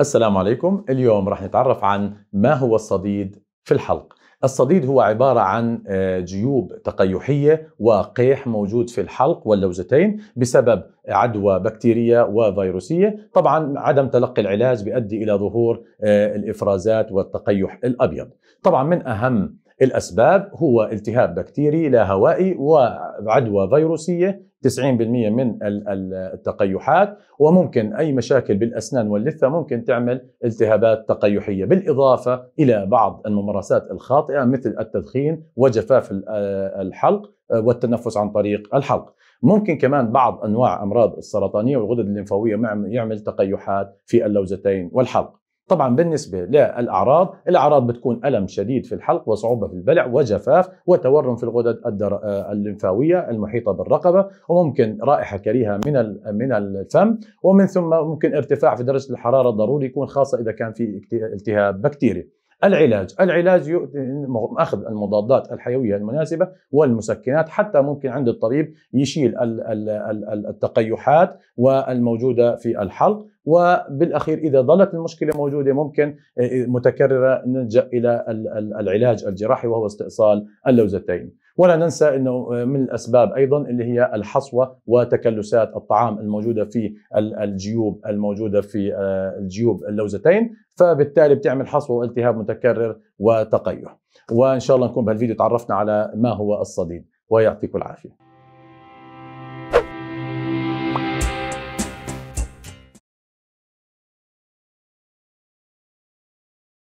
السلام عليكم اليوم رح نتعرف عن ما هو الصديد في الحلق الصديد هو عبارة عن آه، جيوب تقيحية وقيح موجود في الحلق واللوزتين بسبب عدوى بكتيرية وفيروسية طبعا عدم تلقي العلاج بيؤدي إلى ظهور آه، الإفرازات والتقيح الأبيض طبعا من أهم الأسباب هو التهاب بكتيري لا هوائي وعدوى فيروسية 90% من التقيحات وممكن أي مشاكل بالأسنان واللثة ممكن تعمل التهابات تقيحية بالإضافة إلى بعض الممارسات الخاطئة مثل التدخين وجفاف آه، الحلق آه، والتنفس عن طريق الحلق ممكن كمان بعض أنواع أمراض السرطانية والغدد الليمفاوية يعمل تقيحات في اللوزتين والحلق طبعا بالنسبة للأعراض الأعراض بتكون ألم شديد في الحلق وصعوبة في البلع وجفاف وتورم في الغدد الدر... آه، الليمفاوية المحيطة بالرقبة وممكن رائحة كريهة من من الفم ومن ثم ممكن ارتفاع في درجة الحرارة ضروري يكون خاصة إذا كان في التهاب بكتيري العلاج العلاج يؤتي اخذ المضادات الحيويه المناسبه والمسكنات حتى ممكن عند الطبيب يشيل التقيحات والموجوده في الحلق وبالاخير اذا ظلت المشكله موجوده ممكن آه، متكرره نلجا الى العلاج الجراحي وهو استئصال اللوزتين ولا ننسى انه آه، من الاسباب ايضا اللي هي الحصوه وتكلسات الطعام الموجوده في الجيوب الموجوده في آه، الجيوب اللوزتين فبالتالي بتعمل حصوه والتهاب متكرر وتقيؤ وان شاء الله نكون بهالفيديو تعرفنا على ما هو الصديد ويعطيكم العافيه